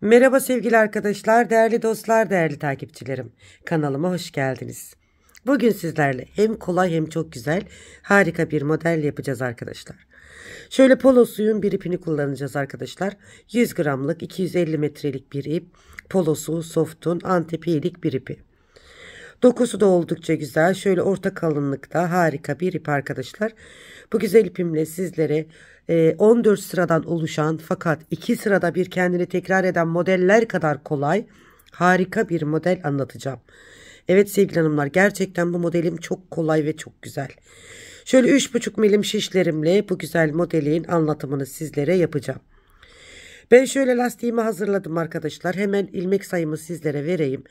Merhaba sevgili arkadaşlar, değerli dostlar, değerli takipçilerim. Kanalıma hoş geldiniz. Bugün sizlerle hem kolay hem çok güzel harika bir model yapacağız arkadaşlar. Şöyle polo bir ipini kullanacağız arkadaşlar. 100 gramlık 250 metrelik bir ip. polosu su softun antepiyelik bir ipi. Dokusu da oldukça güzel. Şöyle orta kalınlıkta harika bir ip arkadaşlar. Bu güzel ipimle sizlere 14 e, sıradan oluşan fakat 2 sırada bir kendini tekrar eden modeller kadar kolay harika bir model anlatacağım. Evet sevgili hanımlar gerçekten bu modelim çok kolay ve çok güzel. Şöyle 3,5 milim şişlerimle bu güzel modelin anlatımını sizlere yapacağım. Ben şöyle lastiğimi hazırladım arkadaşlar. Hemen ilmek sayımı sizlere vereyim.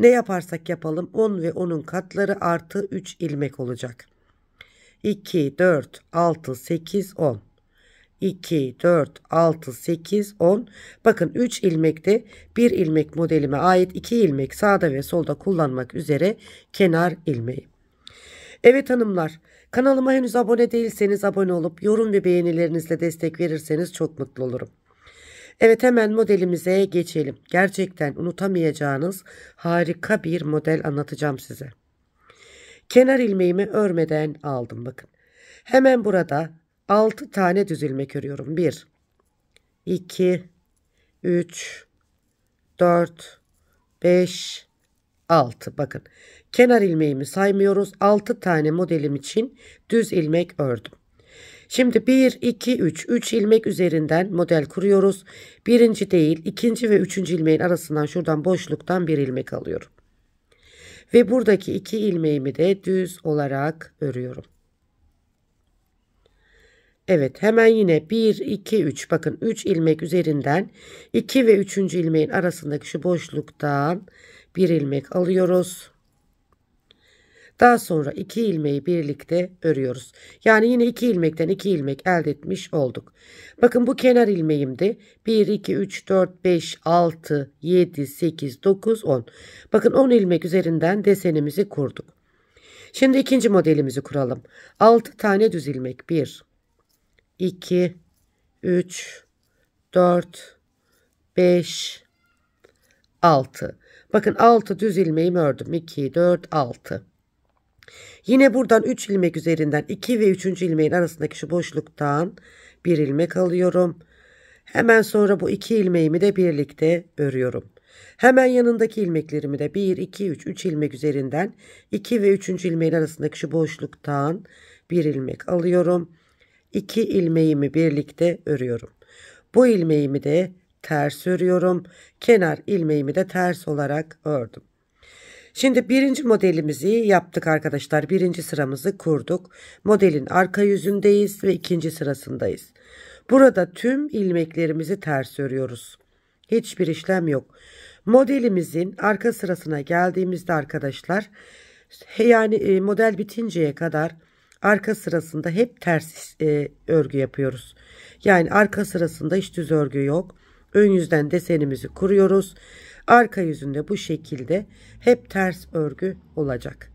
Ne yaparsak yapalım 10 ve 10'un katları artı 3 ilmek olacak. 2, 4, 6, 8, 10. 2, 4, 6, 8, 10. Bakın 3 ilmekte 1 ilmek modelime ait 2 ilmek sağda ve solda kullanmak üzere kenar ilmeği. Evet hanımlar kanalıma henüz abone değilseniz abone olup yorum ve beğenilerinizle destek verirseniz çok mutlu olurum. Evet hemen modelimize geçelim. Gerçekten unutamayacağınız harika bir model anlatacağım size. Kenar ilmeğimi örmeden aldım bakın. Hemen burada 6 tane düz ilmek örüyorum. 1 2 3 4 5 6 bakın kenar ilmeğimi saymıyoruz 6 tane modelim için düz ilmek ördüm Şimdi 1, 2, 3, 3 ilmek üzerinden model kuruyoruz. Birinci değil, ikinci ve üçüncü ilmeğin arasından şuradan boşluktan bir ilmek alıyorum. Ve buradaki iki ilmeğimi de düz olarak örüyorum. Evet hemen yine 1, 2, 3 bakın 3 ilmek üzerinden 2 ve 3. ilmeğin arasındaki şu boşluktan bir ilmek alıyoruz. Daha sonra iki ilmeği birlikte örüyoruz. Yani yine iki ilmekten iki ilmek elde etmiş olduk. Bakın bu kenar ilmeğimdi. 1, 2, 3, 4, 5, 6, 7, 8, 9, 10. Bakın 10 ilmek üzerinden desenimizi kurduk. Şimdi ikinci modelimizi kuralım. 6 tane düz ilmek. 1, 2, 3, 4, 5, 6. Bakın 6 düz ilmeğimi ördüm. 2, 4, 6. Yine buradan 3 ilmek üzerinden 2 ve 3. ilmeğin arasındaki şu boşluktan 1 ilmek alıyorum. Hemen sonra bu 2 ilmeğimi de birlikte örüyorum. Hemen yanındaki ilmeklerimi de 1, 2, 3, 3 ilmek üzerinden 2 ve 3. ilmeğin arasındaki şu boşluktan 1 ilmek alıyorum. 2 ilmeğimi birlikte örüyorum. Bu ilmeğimi de ters örüyorum. Kenar ilmeğimi de ters olarak ördüm. Şimdi birinci modelimizi yaptık arkadaşlar. Birinci sıramızı kurduk. Modelin arka yüzündeyiz ve ikinci sırasındayız. Burada tüm ilmeklerimizi ters örüyoruz. Hiçbir işlem yok. Modelimizin arka sırasına geldiğimizde arkadaşlar yani e, model bitinceye kadar arka sırasında hep ters e, örgü yapıyoruz. Yani arka sırasında hiç düz örgü yok. Ön yüzden desenimizi kuruyoruz. Arka yüzünde bu şekilde hep ters örgü olacak.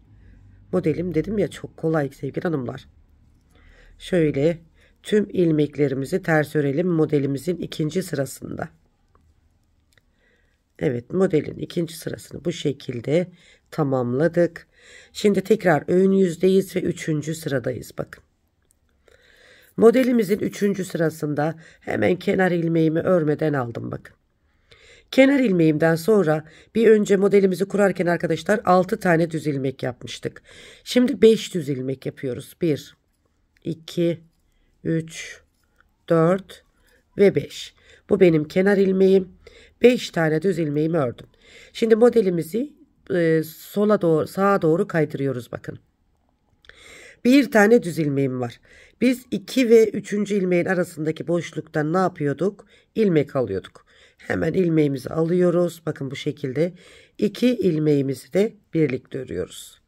Modelim dedim ya çok kolay sevgili hanımlar. Şöyle tüm ilmeklerimizi ters örelim modelimizin ikinci sırasında. Evet modelin ikinci sırasını bu şekilde tamamladık. Şimdi tekrar ön yüzdeyiz ve üçüncü sıradayız bakın. Modelimizin üçüncü sırasında hemen kenar ilmeğimi örmeden aldım bakın. Kenar ilmeğimden sonra bir önce modelimizi kurarken arkadaşlar 6 tane düz ilmek yapmıştık. Şimdi 5 düz ilmek yapıyoruz. 1, 2, 3, 4 ve 5. Bu benim kenar ilmeğim. 5 tane düz ilmeğimi ördüm. Şimdi modelimizi e, sola doğru sağa doğru kaydırıyoruz bakın. Bir tane düz ilmeğim var. Biz 2 ve 3. ilmeğin arasındaki boşluktan ne yapıyorduk? İlmek alıyorduk. Hemen ilmeğimizi alıyoruz. Bakın bu şekilde iki ilmeğimizi de birlikte örüyoruz.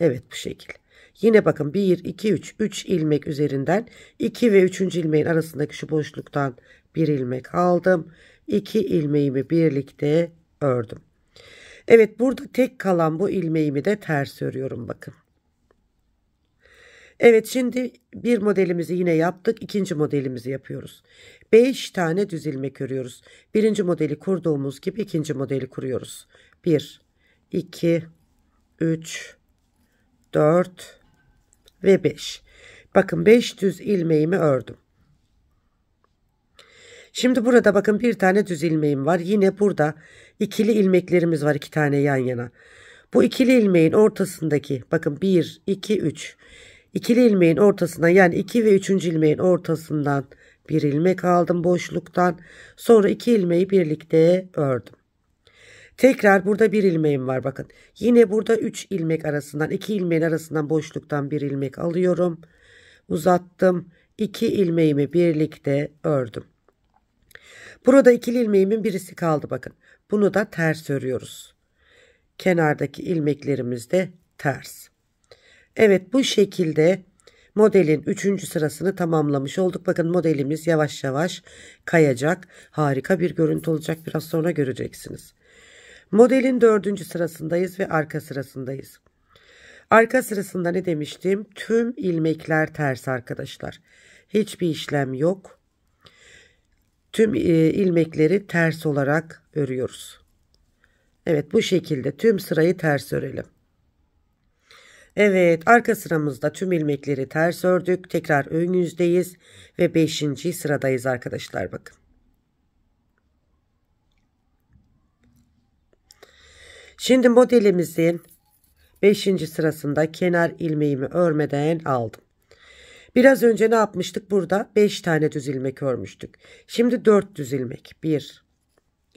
Evet bu şekil. Yine bakın 1, 2, 3, 3 ilmek üzerinden 2 ve 3. ilmeğin arasındaki şu boşluktan bir ilmek aldım. 2 ilmeğimi birlikte ördüm. Evet burada tek kalan bu ilmeğimi de ters örüyorum bakın. Evet şimdi bir modelimizi yine yaptık. ikinci modelimizi yapıyoruz. 5 tane düz ilmek örüyoruz. Birinci modeli kurduğumuz gibi ikinci modeli kuruyoruz. 1, 2, 3, 4 ve 5. Bakın 5 düz ilmeğimi ördüm. Şimdi burada bakın bir tane düz ilmeğim var. Yine burada ikili ilmeklerimiz var iki tane yan yana. Bu ikili ilmeğin ortasındaki bakın 1, 2, 3. İkili ilmeğin ortasına yani 2 ve 3. ilmeğin ortasından bir ilmek aldım boşluktan. Sonra 2 ilmeği birlikte ördüm. Tekrar burada bir ilmeğim var bakın. Yine burada 3 ilmek arasından 2 ilmeğin arasından boşluktan bir ilmek alıyorum. Uzattım. 2 ilmeğimi birlikte ördüm. Burada ikili ilmeğimin birisi kaldı bakın. Bunu da ters örüyoruz. Kenardaki ilmeklerimiz de ters. Evet bu şekilde modelin 3. sırasını tamamlamış olduk. Bakın modelimiz yavaş yavaş kayacak. Harika bir görüntü olacak. Biraz sonra göreceksiniz. Modelin 4. sırasındayız ve arka sırasındayız. Arka sırasında ne demiştim? Tüm ilmekler ters arkadaşlar. Hiçbir işlem yok. Tüm e, ilmekleri ters olarak örüyoruz. Evet bu şekilde tüm sırayı ters örelim. Evet arka sıramızda tüm ilmekleri ters ördük. Tekrar ön yüzdeyiz ve 5. sıradayız arkadaşlar bakın. Şimdi modelimizin 5. sırasında kenar ilmeğimi örmeden aldım. Biraz önce ne yapmıştık burada? 5 tane düz ilmek örmüştük. Şimdi 4 düz ilmek. 1,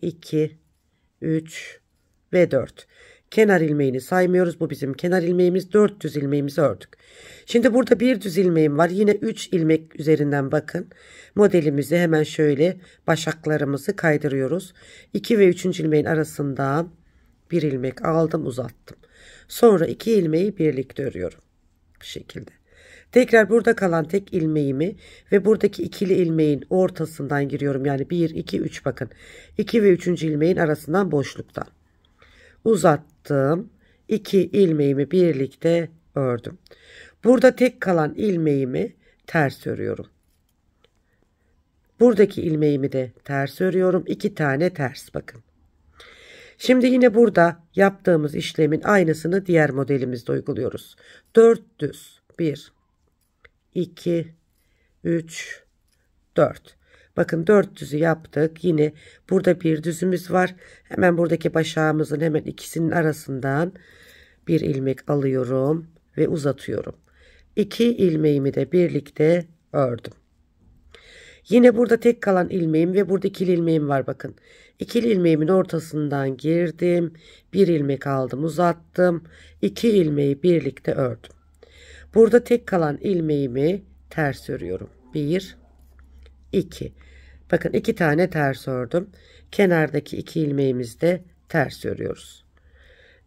2, 3 ve 4 kenar ilmeğini saymıyoruz. Bu bizim kenar ilmeğimiz. 4 düz ilmeğimizi ördük. Şimdi burada bir düz ilmeğim var. Yine 3 ilmek üzerinden bakın. Modelimizi hemen şöyle başaklarımızı kaydırıyoruz. 2 ve 3. ilmeğin arasından bir ilmek aldım uzattım. Sonra iki ilmeği birlikte örüyorum. Bu şekilde. Tekrar burada kalan tek ilmeğimi ve buradaki ikili ilmeğin ortasından giriyorum. Yani 1, 2, 3 bakın. 2 ve 3. ilmeğin arasından boşluktan. uzat yaptığım iki ilmeğimi birlikte ördüm. Burada tek kalan ilmeğimi ters örüyorum. Buradaki ilmeğimi de ters örüyorum. İki tane ters bakın. Şimdi yine burada yaptığımız işlemin aynısını diğer modelimizde uyguluyoruz. 4 düz 1 2 3 4 Bakın dört düzü yaptık. Yine burada bir düzümüz var. Hemen buradaki başağımızın hemen ikisinin arasından bir ilmek alıyorum ve uzatıyorum. İki ilmeğimi de birlikte ördüm. Yine burada tek kalan ilmeğim ve burada ikili ilmeğim var bakın. İkili ilmeğimin ortasından girdim. Bir ilmek aldım uzattım. İki ilmeği birlikte ördüm. Burada tek kalan ilmeğimi ters örüyorum. Bir, iki. Bakın iki tane ters ördüm. Kenardaki iki ilmeğimizde ters örüyoruz.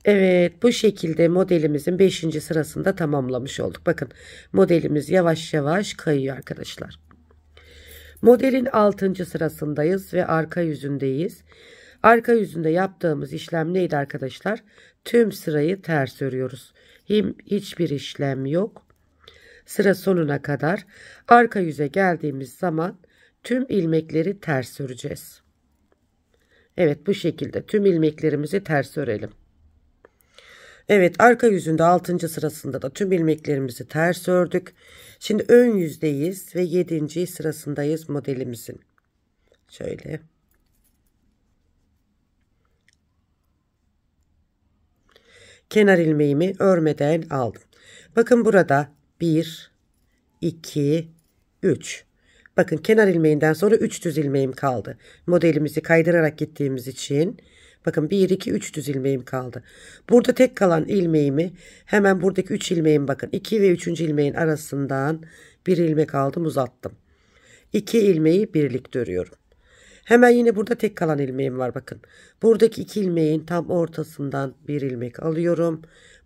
Evet bu şekilde modelimizin 5. sırasında tamamlamış olduk. Bakın modelimiz yavaş yavaş kayıyor arkadaşlar. Modelin 6. sırasındayız ve arka yüzündeyiz. Arka yüzünde yaptığımız işlem neydi arkadaşlar? Tüm sırayı ters örüyoruz. hiçbir işlem yok. Sıra sonuna kadar arka yüze geldiğimiz zaman tüm ilmekleri ters öreceğiz. Evet bu şekilde tüm ilmeklerimizi ters örelim. Evet arka yüzünde 6. sırasında da tüm ilmeklerimizi ters ördük. Şimdi ön yüzdeyiz ve 7. sırasındayız modelimizin. Şöyle. Kenar ilmeğimi örmeden aldım. Bakın burada 1, 2, 3. Bakın kenar ilmeğinden sonra 3 düz ilmeğim kaldı. Modelimizi kaydırarak gittiğimiz için bakın 1 2 3 düz ilmeğim kaldı. Burada tek kalan ilmeğimi hemen buradaki 3 ilmeğin bakın 2 ve 3. ilmeğin arasından bir ilmek aldım uzattım. 2 ilmeği birlikte örüyorum. Hemen yine burada tek kalan ilmeğim var bakın. Buradaki iki ilmeğin tam ortasından bir ilmek alıyorum.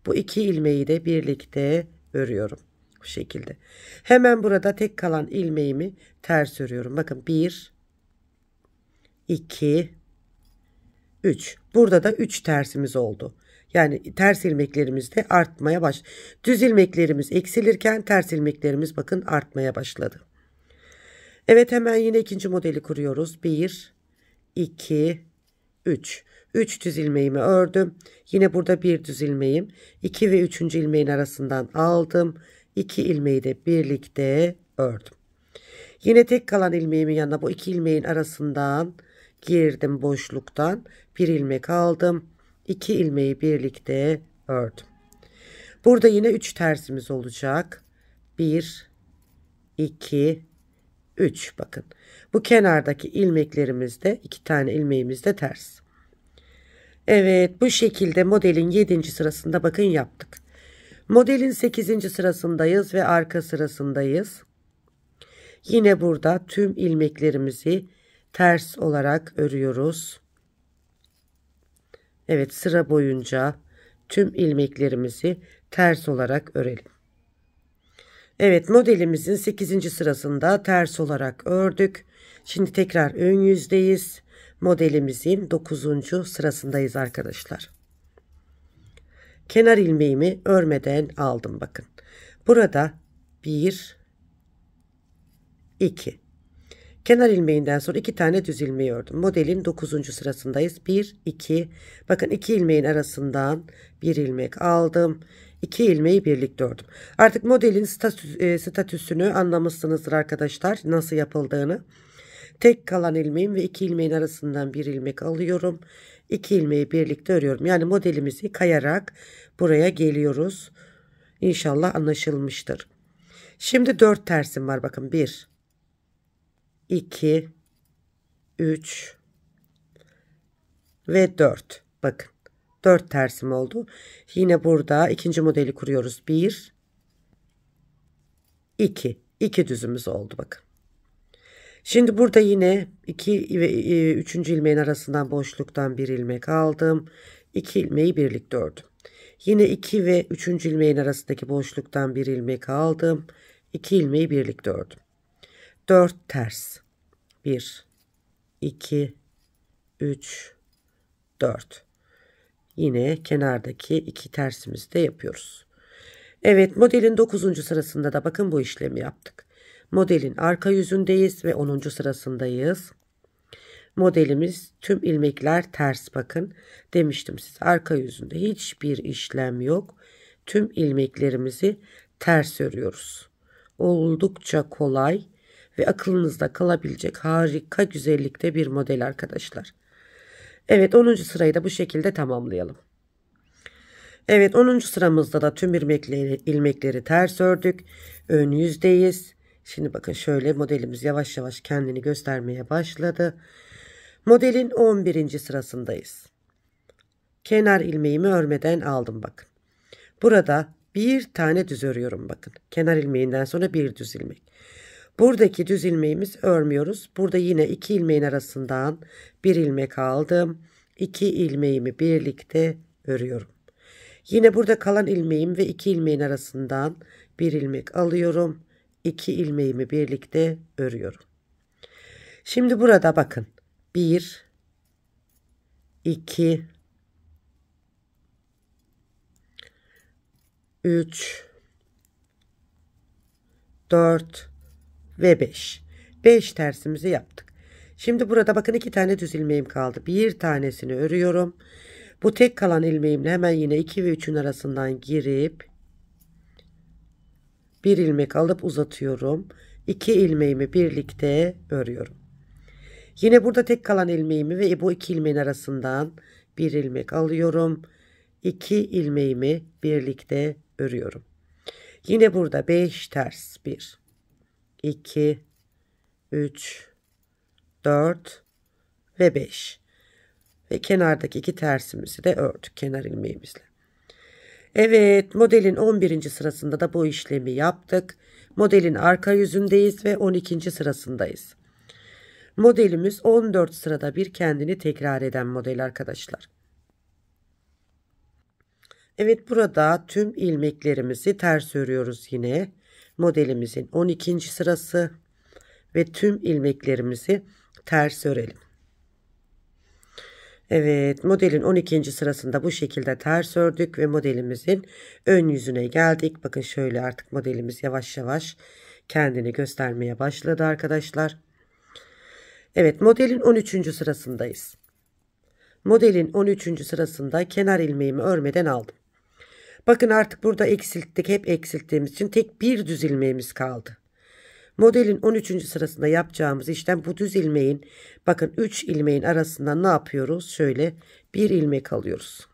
Bu iki ilmeği de birlikte örüyorum bu şekilde. Hemen burada tek kalan ilmeğimi ters örüyorum. Bakın 1 2 3. Burada da 3 tersimiz oldu. Yani ters ilmeklerimiz de artmaya baş. Düz ilmeklerimiz eksilirken ters ilmeklerimiz bakın artmaya başladı. Evet hemen yine ikinci modeli kuruyoruz. 1 2 3. 3 düz ilmeğimi ördüm. Yine burada bir düz ilmeğim. 2 ve 3. ilmeğin arasından aldım iki ilmeği de birlikte ördüm. Yine tek kalan ilmeğimin yanına bu iki ilmeğin arasından girdim boşluktan. Bir ilmek aldım. iki ilmeği birlikte ördüm. Burada yine 3 tersimiz olacak. 1, 2, 3 bakın. Bu kenardaki ilmeklerimizde iki tane ilmeğimiz de ters. Evet bu şekilde modelin 7. sırasında bakın yaptık. Modelin 8. sırasındayız ve arka sırasındayız. Yine burada tüm ilmeklerimizi ters olarak örüyoruz. Evet sıra boyunca tüm ilmeklerimizi ters olarak örelim. Evet modelimizin 8. sırasında ters olarak ördük. Şimdi tekrar ön yüzdeyiz. Modelimizin 9. sırasındayız arkadaşlar. Kenar ilmeğimi örmeden aldım bakın. Burada 1 2 Kenar ilmeğinden sonra iki tane düz ilmeği ördüm. Modelin 9. sırasındayız. 1 2 Bakın iki ilmeğin arasından bir ilmek aldım. İki ilmeği birlikte ördüm. Artık modelin e, statüsünü anlamışsınızdır arkadaşlar nasıl yapıldığını. Tek kalan ilmeğim ve iki ilmeğin arasından bir ilmek alıyorum. 2 ilmeği birlikte örüyorum. Yani modelimizi kayarak buraya geliyoruz. İnşallah anlaşılmıştır. Şimdi 4 tersim var. Bakın 1 2 3 ve 4. Bakın 4 tersim oldu. Yine burada ikinci modeli kuruyoruz. 1 2 2 düzümüz oldu bakın. Şimdi burada yine 2 ve 3. E, ilmeğin arasından boşluktan bir ilmek aldım. 2 ilmeği birlikte ördüm. Yine 2 ve 3. ilmeğin arasındaki boşluktan bir ilmek aldım. 2 ilmeği birlikte ördüm. 4 ters. 1 2 3 4 Yine kenardaki iki tersimizi de yapıyoruz. Evet modelin 9. sırasında da bakın bu işlemi yaptık. Modelin arka yüzündeyiz ve 10. sırasındayız. Modelimiz tüm ilmekler ters bakın. Demiştim siz. arka yüzünde hiçbir işlem yok. Tüm ilmeklerimizi ters örüyoruz. Oldukça kolay ve akılınızda kalabilecek harika güzellikte bir model arkadaşlar. Evet 10. sırayı da bu şekilde tamamlayalım. Evet 10. sıramızda da tüm ilmekleri, ilmekleri ters ördük. Ön yüzdeyiz. Şimdi bakın şöyle modelimiz yavaş yavaş kendini göstermeye başladı. Modelin 11. sırasındayız. Kenar ilmeğimi örmeden aldım bakın. Burada bir tane düz örüyorum bakın. Kenar ilmeğinden sonra bir düz ilmek. Buradaki düz ilmeğimiz örmüyoruz. Burada yine iki ilmeğin arasından bir ilmek aldım. İki ilmeğimi birlikte örüyorum. Yine burada kalan ilmeğim ve iki ilmeğin arasından bir ilmek alıyorum iki ilmeğimi birlikte örüyorum. Şimdi burada bakın. 1 2 3 4 ve 5. 5 tersimizi yaptık. Şimdi burada bakın iki tane düz ilmeğim kaldı. Bir tanesini örüyorum. Bu tek kalan ilmeğimle hemen yine 2 ve 3'ün arasından girip bir ilmek alıp uzatıyorum. İki ilmeğimi birlikte örüyorum. Yine burada tek kalan ilmeğimi ve bu iki ilmeğin arasından bir ilmek alıyorum. İki ilmeğimi birlikte örüyorum. Yine burada 5 ters 1 2 3 4 ve 5 ve kenardaki iki tersimizi de ördük kenar ilmeğimizle. Evet modelin 11. sırasında da bu işlemi yaptık. Modelin arka yüzündeyiz ve 12. sırasındayız. Modelimiz 14 sırada bir kendini tekrar eden model arkadaşlar. Evet burada tüm ilmeklerimizi ters örüyoruz yine. Modelimizin 12. sırası ve tüm ilmeklerimizi ters örelim. Evet modelin 12. sırasında bu şekilde ters ördük ve modelimizin ön yüzüne geldik. Bakın şöyle artık modelimiz yavaş yavaş kendini göstermeye başladı arkadaşlar. Evet modelin 13. sırasındayız. Modelin 13. sırasında kenar ilmeğimi örmeden aldım. Bakın artık burada eksilttik hep eksilttiğimiz için tek bir düz ilmeğimiz kaldı. Modelin 13. sırasında yapacağımız işlem bu düz ilmeğin bakın 3 ilmeğin arasında ne yapıyoruz? Şöyle bir ilmek alıyoruz.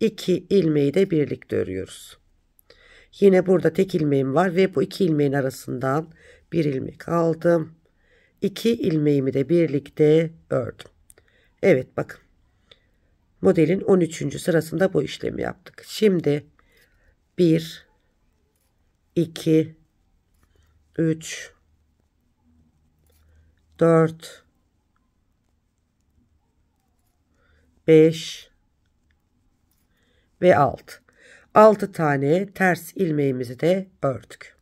2 ilmeği de birlikte örüyoruz. Yine burada tek ilmeğim var ve bu iki ilmeğin arasından bir ilmek aldım. 2 ilmeğimi de birlikte ördüm. Evet bakın. Modelin 13. sırasında bu işlemi yaptık. Şimdi 1 2 3 4 5 ve 6. 6 tane ters ilmeğimizi de ördük.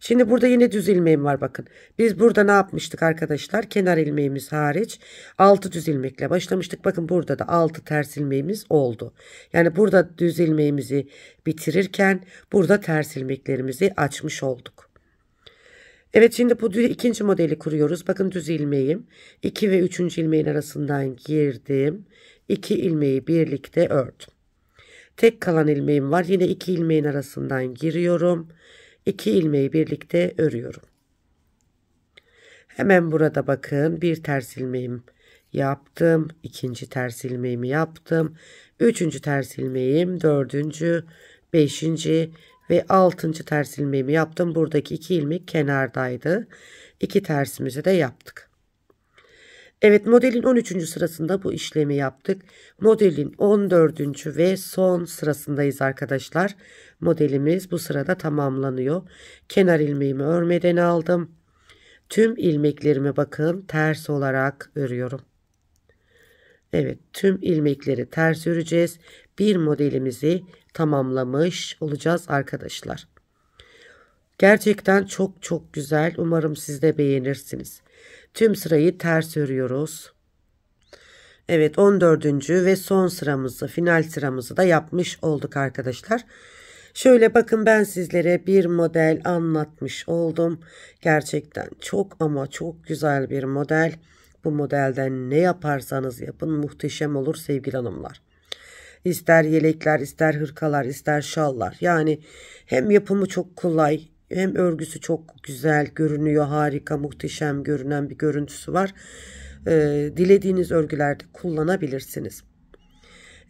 Şimdi burada yine düz ilmeğim var bakın. Biz burada ne yapmıştık arkadaşlar? Kenar ilmeğimiz hariç 6 düz ilmekle başlamıştık. Bakın burada da 6 ters ilmeğimiz oldu. Yani burada düz ilmeğimizi bitirirken burada ters ilmeklerimizi açmış olduk. Evet şimdi bu ikinci modeli kuruyoruz. Bakın düz ilmeğim. 2 ve 3. ilmeğin arasından girdim. 2 ilmeği birlikte ördüm. Tek kalan ilmeğim var. Yine 2 ilmeğin arasından giriyorum. 2 ilmeği birlikte örüyorum. Hemen burada bakın bir ters ilmeğim yaptım. ikinci ters ilmeğimi yaptım. Üçüncü ters ilmeğim, dördüncü, beşinci ve 6. ters ilmeğimi yaptım. Buradaki 2 ilmek kenardaydı. 2 tersimizi de yaptık. Evet modelin 13. sırasında bu işlemi yaptık. Modelin 14. ve son sırasındayız arkadaşlar. Modelimiz bu sırada tamamlanıyor. Kenar ilmeğimi örmeden aldım. Tüm ilmeklerimi bakın ters olarak örüyorum. Evet tüm ilmekleri ters öreceğiz. Bir modelimizi tamamlamış olacağız arkadaşlar. Gerçekten çok çok güzel. Umarım siz de beğenirsiniz. Tüm sırayı ters örüyoruz. Evet 14. ve son sıramızı final sıramızı da yapmış olduk arkadaşlar. Şöyle bakın ben sizlere bir model anlatmış oldum. Gerçekten çok ama çok güzel bir model bu modelden ne yaparsanız yapın muhteşem olur sevgili hanımlar. İster yelekler, ister hırkalar, ister şallar. Yani hem yapımı çok kolay, hem örgüsü çok güzel görünüyor, harika, muhteşem görünen bir görüntüsü var. Ee, dilediğiniz örgülerde kullanabilirsiniz.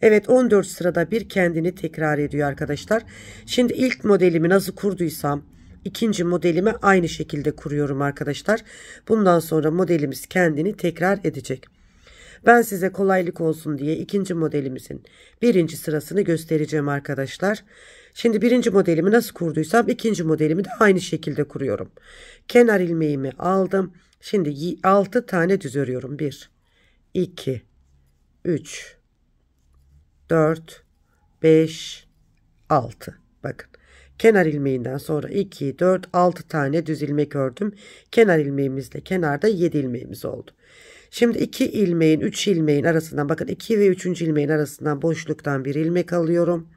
Evet 14 sırada bir kendini tekrar ediyor arkadaşlar. Şimdi ilk modelimi nasıl kurduysam ikinci modelimi aynı şekilde kuruyorum arkadaşlar. Bundan sonra modelimiz kendini tekrar edecek. Ben size kolaylık olsun diye ikinci modelimizin birinci sırasını göstereceğim arkadaşlar. Şimdi birinci modelimi nasıl kurduysam ikinci modelimi de aynı şekilde kuruyorum. Kenar ilmeğimi aldım. Şimdi 6 tane düz örüyorum. 1, 2, 3, 4, 5, 6. Bakın Kenar ilmeğinden sonra 2, 4, 6 tane düz ilmek ördüm. Kenar ilmeğimizle kenarda 7 ilmeğimiz oldu. Şimdi 2 ilmeğin 3 ilmeğin arasından bakın 2 ve 3. ilmeğin arasından boşluktan bir ilmek alıyorum.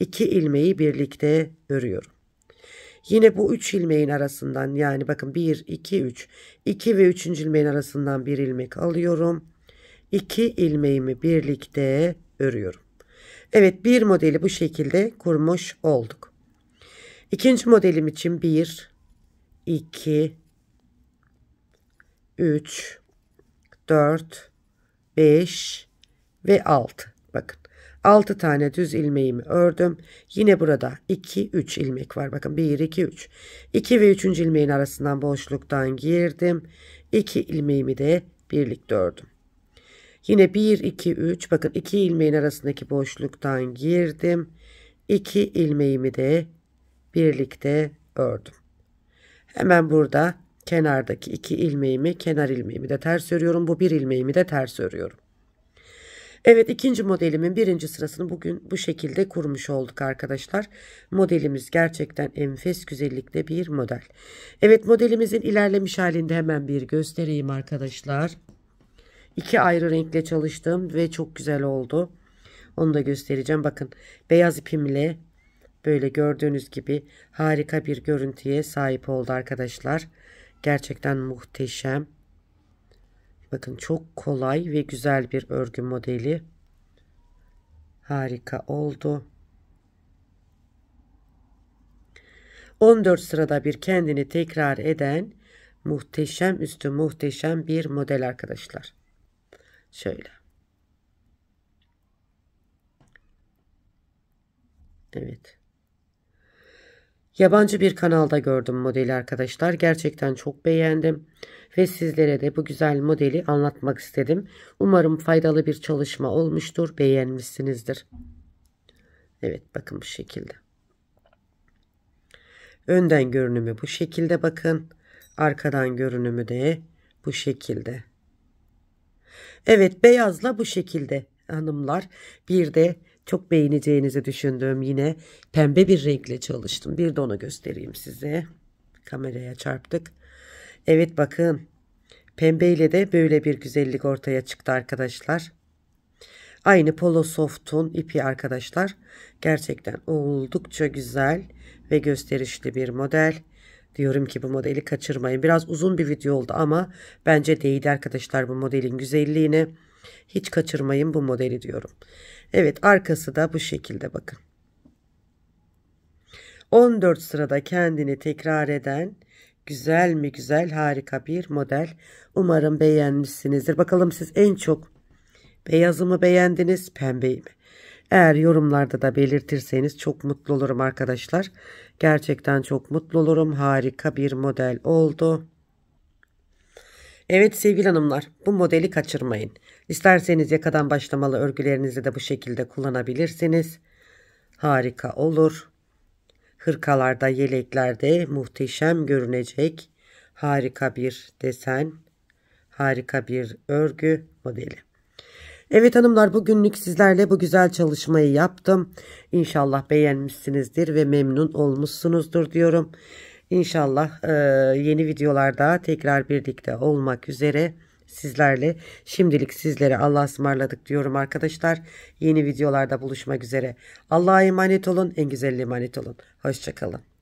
2 ilmeği birlikte örüyorum. Yine bu 3 ilmeğin arasından yani bakın 1, 2, 3. 2 ve 3. ilmeğin arasından bir ilmek alıyorum. 2 ilmeğimi birlikte örüyorum. Evet bir modeli bu şekilde kurmuş olduk. İkinci modelim için 1, 2, 3, 4, 5 ve 6. Bakın 6 tane düz ilmeğimi ördüm. Yine burada 2, 3 ilmek var. Bakın 1, 2, 3. 2 ve 3. ilmeğin arasından boşluktan girdim. 2 ilmeğimi de birlikte ördüm. Yine 1, 2, 3. Bakın 2 ilmeğin arasındaki boşluktan girdim. 2 ilmeğimi de birlikte ördüm. Hemen burada kenardaki iki ilmeğimi kenar ilmeğimi de ters örüyorum. Bu bir ilmeğimi de ters örüyorum. Evet ikinci modelimin birinci sırasını bugün bu şekilde kurmuş olduk arkadaşlar. Modelimiz gerçekten enfes güzellikte bir model. Evet modelimizin ilerlemiş halinde hemen bir göstereyim arkadaşlar. İki ayrı renkle çalıştım ve çok güzel oldu. Onu da göstereceğim. Bakın beyaz ipimle Böyle gördüğünüz gibi harika bir görüntüye sahip oldu arkadaşlar. Gerçekten muhteşem. Bakın çok kolay ve güzel bir örgü modeli. Harika oldu. 14 sırada bir kendini tekrar eden muhteşem üstü muhteşem bir model arkadaşlar. Şöyle. Evet. Yabancı bir kanalda gördüm modeli arkadaşlar. Gerçekten çok beğendim ve sizlere de bu güzel modeli anlatmak istedim. Umarım faydalı bir çalışma olmuştur. Beğenmişsinizdir. Evet bakın bu şekilde. Önden görünümü bu şekilde bakın. Arkadan görünümü de bu şekilde. Evet beyazla bu şekilde hanımlar. Bir de çok beğeneceğinizi düşündüğüm yine pembe bir renkle çalıştım. Bir de onu göstereyim size. Kameraya çarptık. Evet bakın pembeyle de böyle bir güzellik ortaya çıktı arkadaşlar. Aynı Polo Soft'un ipi arkadaşlar. Gerçekten oldukça güzel ve gösterişli bir model. Diyorum ki bu modeli kaçırmayın. Biraz uzun bir video oldu ama bence değdi arkadaşlar bu modelin güzelliğine. Hiç kaçırmayın bu modeli diyorum. Evet arkası da bu şekilde bakın. 14 sırada kendini tekrar eden güzel mi güzel harika bir model. Umarım beğenmişsinizdir. Bakalım siz en çok beyazımı beğendiniz pembeyi mi? Eğer yorumlarda da belirtirseniz çok mutlu olurum arkadaşlar. Gerçekten çok mutlu olurum. Harika bir model oldu. Evet sevgili hanımlar bu modeli kaçırmayın. İsterseniz yakadan başlamalı örgülerinizde de bu şekilde kullanabilirsiniz. Harika olur. Hırkalarda, yeleklerde muhteşem görünecek harika bir desen, harika bir örgü modeli. Evet hanımlar bugünlük sizlerle bu güzel çalışmayı yaptım. İnşallah beğenmişsinizdir ve memnun olmuşsunuzdur diyorum. İnşallah e, yeni videolarda tekrar birlikte olmak üzere sizlerle. Şimdilik sizlere Allah'a ısmarladık diyorum arkadaşlar. Yeni videolarda buluşmak üzere. Allah'a emanet olun. En güzel emanet olun. Hoşçakalın.